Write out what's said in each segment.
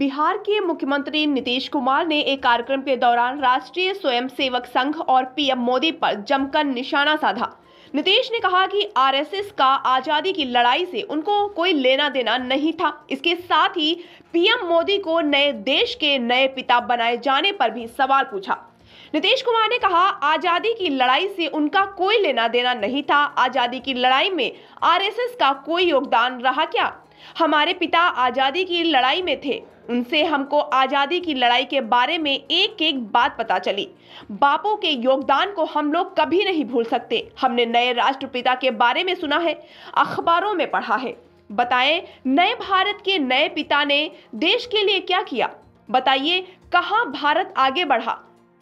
बिहार के मुख्यमंत्री नीतीश कुमार ने एक कार्यक्रम के दौरान राष्ट्रीय स्वयंसेवक संघ और पीएम मोदी पर जमकर निशाना साधा नीतीश ने कहा कि आरएसएस का आज़ादी की लड़ाई से उनको कोई लेना देना नहीं था इसके साथ ही पीएम मोदी को नए देश के नए पिता बनाए जाने पर भी सवाल पूछा नीतीश कुमार ने कहा आज़ादी की लड़ाई से उनका कोई लेना देना नहीं था आज़ादी की लड़ाई में आरएसएस का कोई योगदान रहा क्या हमारे पिता आज़ादी की लड़ाई में थे उनसे हमको आज़ादी की लड़ाई के बारे में एक एक बात पता चली बापों के योगदान को हम लोग कभी नहीं भूल सकते हमने नए राष्ट्रपिता के बारे में सुना है अखबारों में पढ़ा है बताएं नए भारत के नए पिता ने देश के लिए क्या किया बताइए कहाँ भारत आगे बढ़ा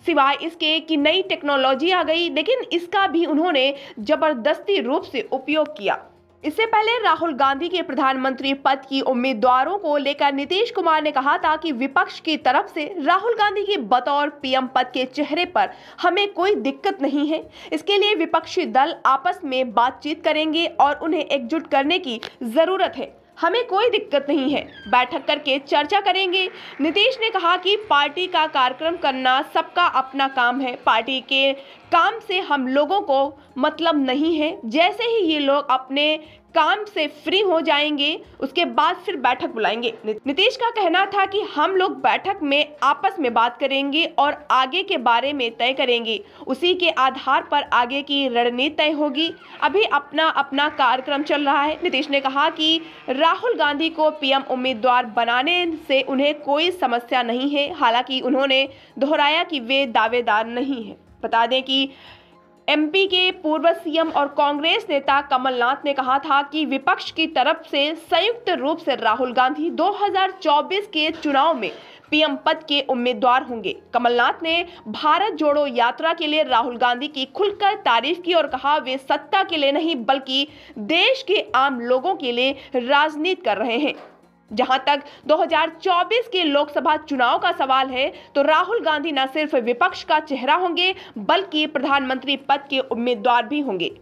सिवाय इसके कि नई टेक्नोलॉजी आ गई लेकिन इसका भी उन्होंने जबरदस्ती रूप से उपयोग किया इससे पहले राहुल गांधी के प्रधानमंत्री पद की उम्मीदवारों को लेकर नीतीश कुमार ने कहा था कि विपक्ष की तरफ से राहुल गांधी के बतौर पीएम पद के चेहरे पर हमें कोई दिक्कत नहीं है इसके लिए विपक्षी दल आपस में बातचीत करेंगे और उन्हें एकजुट करने की जरूरत है हमें कोई दिक्कत नहीं है बैठक करके चर्चा करेंगे नीतीश ने कहा कि पार्टी का कार्यक्रम करना सबका अपना काम है पार्टी के काम से हम लोगों को मतलब नहीं है जैसे ही ये लोग अपने काम से फ्री हो जाएंगे उसके बाद फिर बैठक बुलाएंगे नीतीश का कहना था कि हम लोग बैठक में आपस में बात करेंगे और आगे के बारे में तय करेंगे उसी के आधार पर आगे की रणनीति तय होगी अभी अपना अपना कार्यक्रम चल रहा है नीतीश ने कहा कि राहुल गांधी को पीएम उम्मीदवार बनाने से उन्हें कोई समस्या नहीं है हालांकि उन्होंने दोहराया कि वे दावेदार नहीं है बता दें कि एमपी के पूर्व सीएम और कांग्रेस नेता कमलनाथ ने कहा था कि विपक्ष की तरफ से संयुक्त रूप से राहुल गांधी 2024 के चुनाव में पीएम पद के उम्मीदवार होंगे कमलनाथ ने भारत जोड़ो यात्रा के लिए राहुल गांधी की खुलकर तारीफ की और कहा वे सत्ता के लिए नहीं बल्कि देश के आम लोगों के लिए राजनीति कर रहे हैं जहां तक 2024 के लोकसभा चुनाव का सवाल है तो राहुल गांधी न सिर्फ विपक्ष का चेहरा होंगे बल्कि प्रधानमंत्री पद के उम्मीदवार भी होंगे